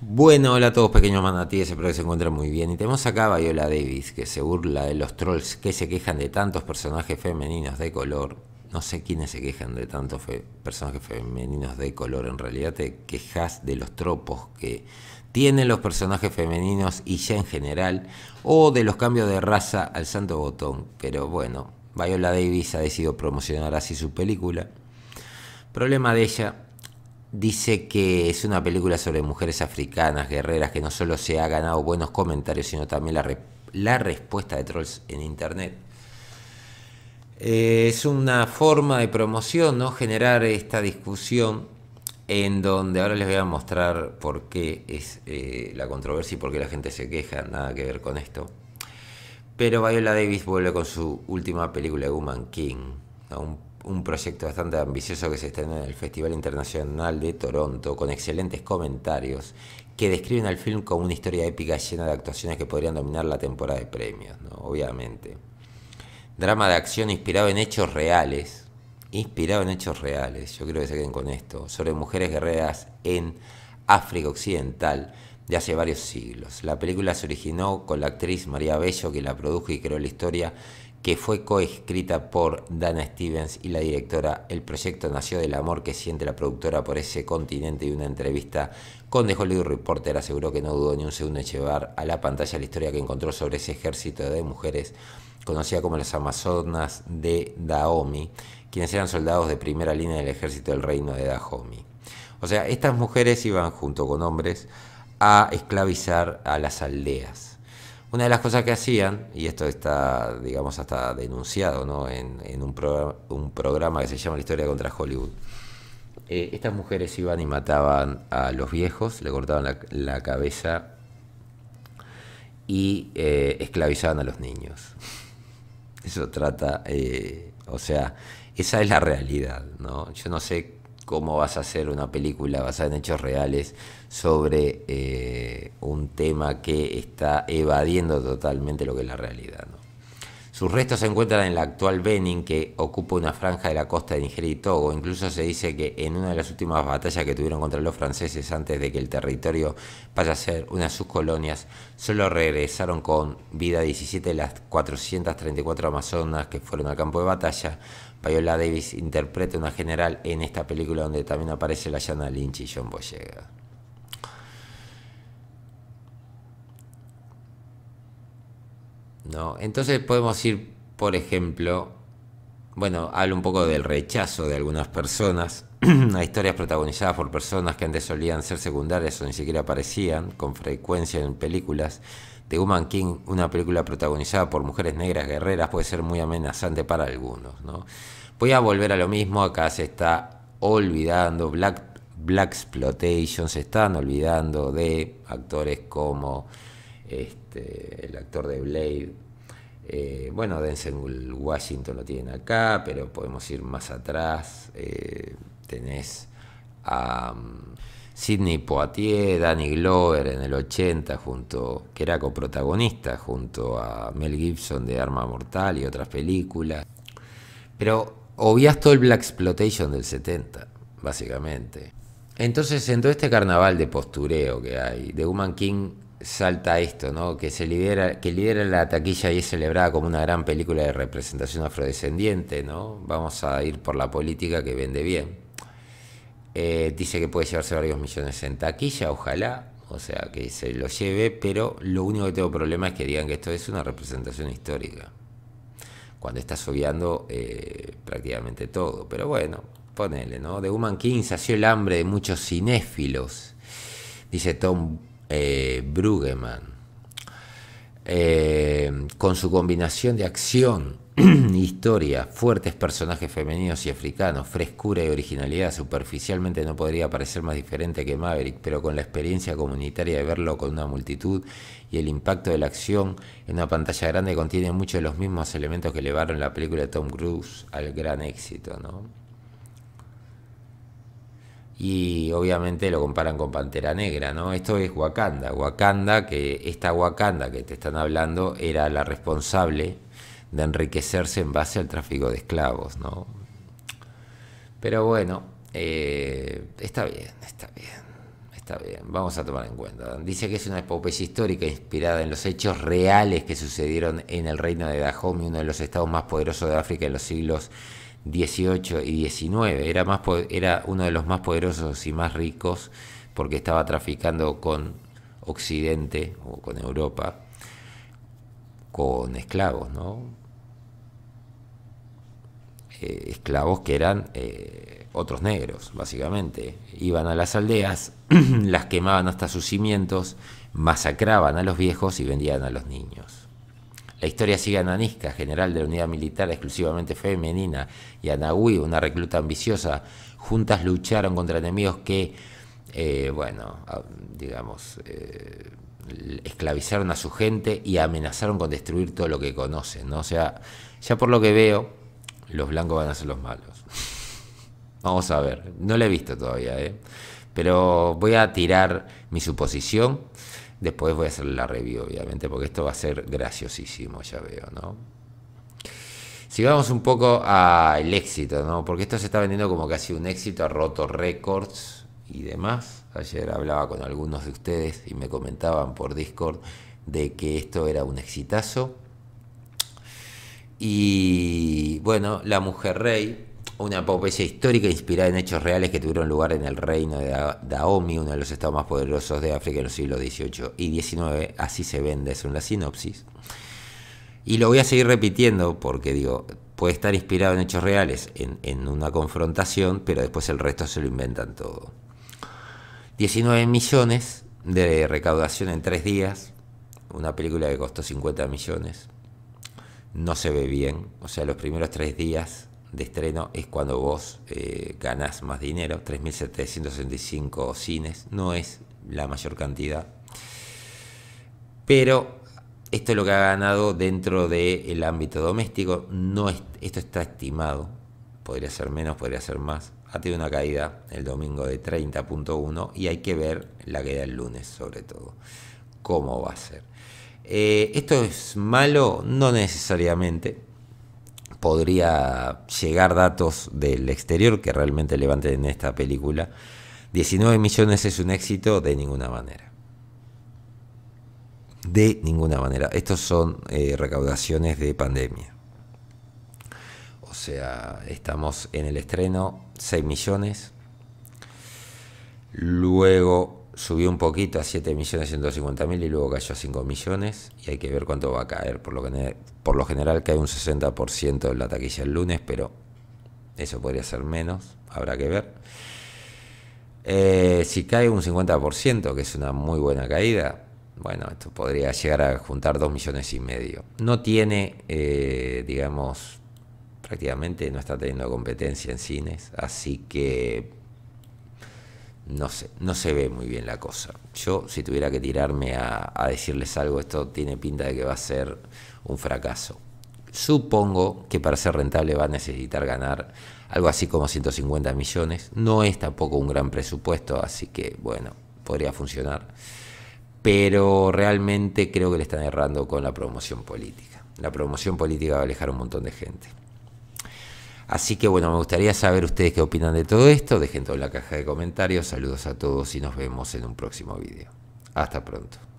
Bueno, hola a todos pequeños manatíes, espero que se encuentren muy bien. Y tenemos acá a Viola Davis, que se burla de los trolls que se quejan de tantos personajes femeninos de color. No sé quiénes se quejan de tantos personajes femeninos de color. En realidad te quejas de los tropos que tienen los personajes femeninos y ya en general, o de los cambios de raza al santo botón. Pero bueno, Viola Davis ha decidido promocionar así su película. Problema de ella, dice que es una película sobre mujeres africanas, guerreras, que no solo se ha ganado buenos comentarios, sino también la, respuesta de trolls en Internet. Eh, es una forma de promoción, ¿no? Generar esta discusión en donde ahora les voy a mostrar por qué es eh, la controversia y por qué la gente se queja, nada que ver con esto. Pero Viola Davis vuelve con su última película, Human King, a un proyecto bastante ambicioso que se está en el Festival Internacional de Toronto, con excelentes comentarios que describen al film como una historia épica llena de actuaciones que podrían dominar la temporada de premios, obviamente. Drama de acción inspirado en hechos reales, inspirado en hechos reales, yo creo que se queden con esto, sobre mujeres guerreras en África Occidental de hace varios siglos. La película se originó con la actriz María Bello, que la produjo y creó la historia que fue coescrita por Dana Stevens y la directora. El proyecto nació del amor que siente la productora por ese continente y una entrevista con The Hollywood Reporter aseguró que no dudó ni un segundo en llevar a la pantalla la historia que encontró sobre ese ejército de mujeres conocida como las Amazonas de Dahomey, quienes eran soldados de primera línea del ejército del reino de Dahomey. O sea, estas mujeres iban junto con hombres a esclavizar a las aldeas una de las cosas que hacían, y esto está, digamos, hasta denunciado ¿no? en, un, programa, un, programa que se llama La historia contra Hollywood, eh, estas mujeres iban y mataban a los viejos, le cortaban la, cabeza y eh, esclavizaban a los niños. Eso trata, eh, o sea, esa es la realidad, ¿no? Yo no sé cómo vas a hacer una película basada en hechos reales sobre eh, un tema que está evadiendo totalmente lo que es la realidad. ¿no? Sus restos se encuentran en la actual Benin, que ocupa una franja de la costa de Nigeria y Togo. Incluso se dice que en una de las últimas batallas que tuvieron contra los franceses antes de que el territorio vaya a ser una de sus colonias, solo regresaron con vida 17 de las 434 amazonas que fueron al campo de batalla. Viola Davis interpreta una general en esta película donde también aparece la llana Lynch y John Boyega. Entonces podemos ir, por ejemplo, bueno, hablo un poco del rechazo de algunas personas a historias protagonizadas por personas que antes solían ser secundarias o ni siquiera aparecían con frecuencia en películas. The *Human King, una película protagonizada por mujeres negras guerreras, puede ser muy amenazante para algunos. Voy a volver a lo mismo, acá se está olvidando, Black, Black Exploitation, se están olvidando de actores como este, el actor de Blade. Eh, bueno, Denzel Washington lo tienen acá, pero podemos ir más atrás. Eh, tenés a um, Sidney Poitier, Danny Glover en el 80, junto, que era coprotagonista junto a Mel Gibson de Arma Mortal y otras películas. Pero obvias todo el Black Exploitation del 70, básicamente. Entonces, en todo este carnaval de postureo que hay, de Human King salta esto, ¿no? que, se libera, que lidera la taquilla y es celebrada como una gran película de representación afrodescendiente, ¿no? vamos a ir por la política que vende bien. Eh, dice que puede llevarse varios millones en taquilla, ojalá, o sea, que se lo lleve, pero lo único que tengo problema es que digan que esto es una representación histórica, cuando está obviando eh, prácticamente todo, pero bueno, ponele, ¿no? The Human King sació el hambre de muchos cinéfilos, dice Tom eh, eh, con su combinación de acción, historia, fuertes personajes femeninos y africanos, frescura y originalidad, superficialmente no podría parecer más diferente que Maverick, pero con la experiencia comunitaria de verlo con una multitud y el impacto de la acción en una pantalla grande contiene muchos de los mismos elementos que elevaron la película de Tom Cruise al gran éxito, ¿no? y obviamente lo comparan con Pantera Negra, ¿no? Esto es Wakanda, Wakanda, que esta Wakanda que te están hablando era la responsable de enriquecerse en base al tráfico de esclavos, ¿no? Pero bueno, eh, está bien, está bien, está bien, vamos a tomar en cuenta. Dice que es una epopeya histórica inspirada en los hechos reales que sucedieron en el reino de Dahomey, uno de los estados más poderosos de África en los siglos 18 y 19. Era, más, era uno de los más poderosos y más ricos porque estaba traficando con Occidente o con Europa, con esclavos, ¿no? Eh, esclavos que eran eh, otros negros, básicamente. Iban a las aldeas, las quemaban hasta sus cimientos, masacraban a los viejos y vendían a los niños. La historia sigue a Nanisca, general de la unidad militar exclusivamente femenina, y a una recluta ambiciosa. Juntas lucharon contra enemigos que, eh, bueno, digamos, eh, esclavizaron a su gente y amenazaron con destruir todo lo que conocen, O sea, ya por lo que veo, los blancos van a ser los malos. Vamos a ver, no lo he visto todavía, ¿eh? Pero voy a tirar mi suposición. Después voy a hacer la review, obviamente, porque esto va a ser graciosísimo, ya veo, ¿no? Sigamos un poco al éxito, ¿no? Porque esto se está vendiendo como casi un éxito, ha roto récords y demás. Ayer hablaba con algunos de ustedes y me comentaban por Discord de que esto era un exitazo. Y bueno, la mujer rey, una epopeya histórica inspirada en hechos reales que tuvieron lugar en el reino de Daomi... uno de los estados más poderosos de África en los siglos XVIII y XIX. Así se vende, es una sinopsis. Y lo voy a seguir repitiendo porque digo, puede estar inspirado en hechos reales, en, en una confrontación, pero después el resto se lo inventan todo. 19 millones de recaudación en tres días, una película que costó 50 millones, no se ve bien, o sea, los primeros tres días de estreno es cuando vos eh, ganás más dinero, 3.765 cines, no es la mayor cantidad, pero esto es lo que ha ganado dentro del el ámbito doméstico, no es, esto está estimado, podría ser menos, podría ser más, ha tenido una caída el domingo de 30.1 y hay que ver la caída el lunes sobre todo, cómo va a ser. Eh, ¿Esto es malo? No necesariamente podría llegar datos del exterior que realmente levanten en esta película. 19 millones es un éxito de ninguna manera. De ninguna manera. Estos son eh, recaudaciones de pandemia. O sea, estamos en el estreno 6 millones. Luego subió un poquito a 7.150.000 y luego cayó a 5 millones y hay que ver cuánto va a caer. Por lo, general, por lo general cae un 60% en la taquilla el lunes, pero eso podría ser menos, habrá que ver. Eh, si cae un 50%, que es una muy buena caída, bueno, esto podría llegar a juntar 2 millones y medio. No tiene, eh, digamos, prácticamente no está teniendo competencia en cines, así que no sé, no se ve muy bien la cosa. Yo, si tuviera que tirarme a, decirles algo, esto tiene pinta de que va a ser un fracaso. Supongo que para ser rentable va a necesitar ganar algo así como 150 millones. No es tampoco un gran presupuesto, así que bueno, podría funcionar. Pero realmente creo que le están errando con la promoción política. La promoción política va a alejar un montón de gente. Así que bueno, me gustaría saber ustedes qué opinan de todo esto. Dejen todo en la caja de comentarios. Saludos a todos y nos vemos en un próximo video. Hasta pronto.